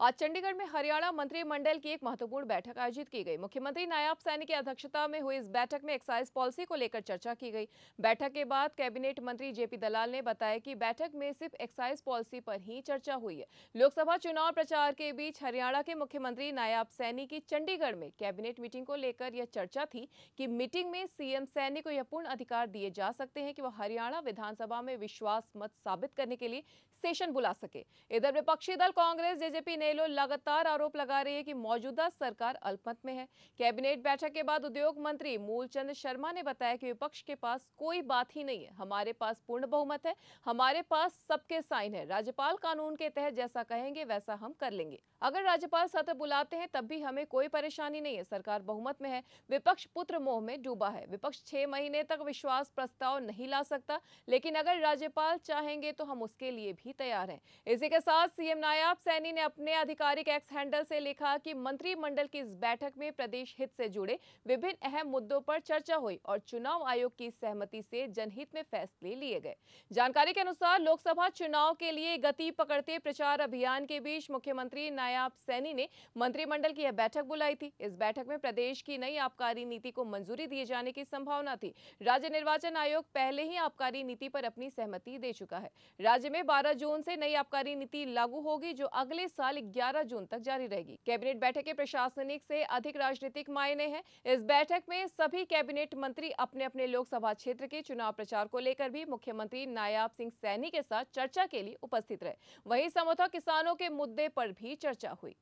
आज चंडीगढ़ में हरियाणा मंत्रिमंडल की एक महत्वपूर्ण बैठक आयोजित की गई मुख्यमंत्री नायाब सैनी की अध्यक्षता में हुई इस बैठक में एक्साइज पॉलिसी को लेकर चर्चा की गई बैठक के बाद कैबिनेट मंत्री जेपी दलाल ने बताया कि बैठक में सिर्फ एक्साइज पॉलिसी पर ही चर्चा हुई है लोकसभा चुनाव प्रचार के बीच हरियाणा के मुख्यमंत्री नायाब सैनी की चंडीगढ़ में कैबिनेट मीटिंग को लेकर यह चर्चा थी कि मीटिंग में सीएम सैनी को यह पूर्ण अधिकार दिए जा सकते हैं कि वह हरियाणा विधानसभा में विश्वास मत साबित करने के लिए सेशन बुला सके इधर विपक्षी दल कांग्रेस जेजेपी इनेलो लगातार आरोप लगा रही है कि मौजूदा सरकार अल्पमत में है कैबिनेट बैठक के बाद उद्योग मंत्री मूलचंद शर्मा ने बताया कि विपक्ष के पास कोई बात ही नहीं है हमारे पास पूर्ण बहुमत है हमारे पास सबके साइन है राज्यपाल कानून के तहत जैसा कहेंगे वैसा हम कर लेंगे अगर राज्यपाल सत्र बुलाते हैं तब भी हमें कोई परेशानी नहीं है सरकार बहुमत में है विपक्ष पुत्र मोह में डूबा है विपक्ष छह महीने तक विश्वास प्रस्ताव नहीं ला सकता लेकिन अगर राज्यपाल चाहेंगे तो हम उसके लिए भी तैयार हैं इसी के साथ सीएम नायाब सैनी ने अपने ने आधिकारिक एक्स हैंडल से लिखा कि मंत्रिमंडल की इस बैठक में प्रदेश हित से जुड़े विभिन्न अहम मुद्दों पर चर्चा हुई और चुनाव आयोग की सहमति से जनहित में फैसले लिए गए जानकारी के अनुसार लोकसभा चुनाव के लिए गति पकड़ते प्रचार अभियान के बीच मुख्यमंत्री नायाब सैनी ने मंत्रिमंडल की यह बैठक बुलाई थी इस बैठक में प्रदेश की नई आबकारी नीति को मंजूरी दिए जाने की संभावना थी राज्य निर्वाचन आयोग पहले ही आबकारी नीति पर अपनी सहमति दे चुका है राज्य में बारह जून से नई आबकारी नीति लागू होगी जो अगले साल 11 जून तक जारी रहेगी कैबिनेट बैठक के प्रशासनिक से अधिक राजनीतिक मायने हैं इस बैठक में सभी कैबिनेट मंत्री अपने अपने लोकसभा क्षेत्र के चुनाव प्रचार को लेकर भी मुख्यमंत्री नायाब सिंह सैनी के साथ चर्चा के लिए उपस्थित रहे वही समोथा किसानों के मुद्दे पर भी चर्चा हुई